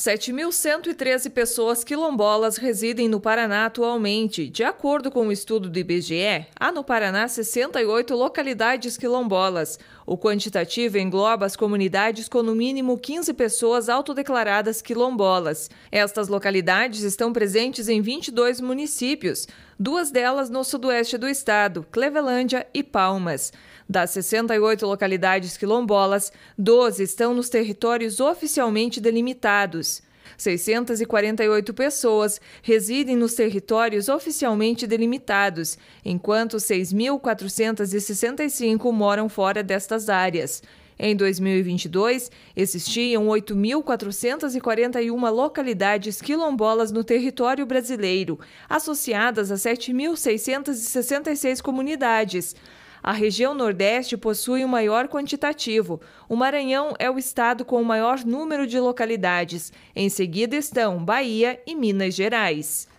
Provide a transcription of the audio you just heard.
7.113 pessoas quilombolas residem no Paraná atualmente. De acordo com o um estudo do IBGE, há no Paraná 68 localidades quilombolas. O quantitativo engloba as comunidades com no mínimo 15 pessoas autodeclaradas quilombolas. Estas localidades estão presentes em 22 municípios duas delas no sudoeste do estado, Clevelândia e Palmas. Das 68 localidades quilombolas, 12 estão nos territórios oficialmente delimitados. 648 pessoas residem nos territórios oficialmente delimitados, enquanto 6.465 moram fora destas áreas. Em 2022, existiam 8.441 localidades quilombolas no território brasileiro, associadas a 7.666 comunidades. A região Nordeste possui o um maior quantitativo. O Maranhão é o estado com o maior número de localidades. Em seguida estão Bahia e Minas Gerais.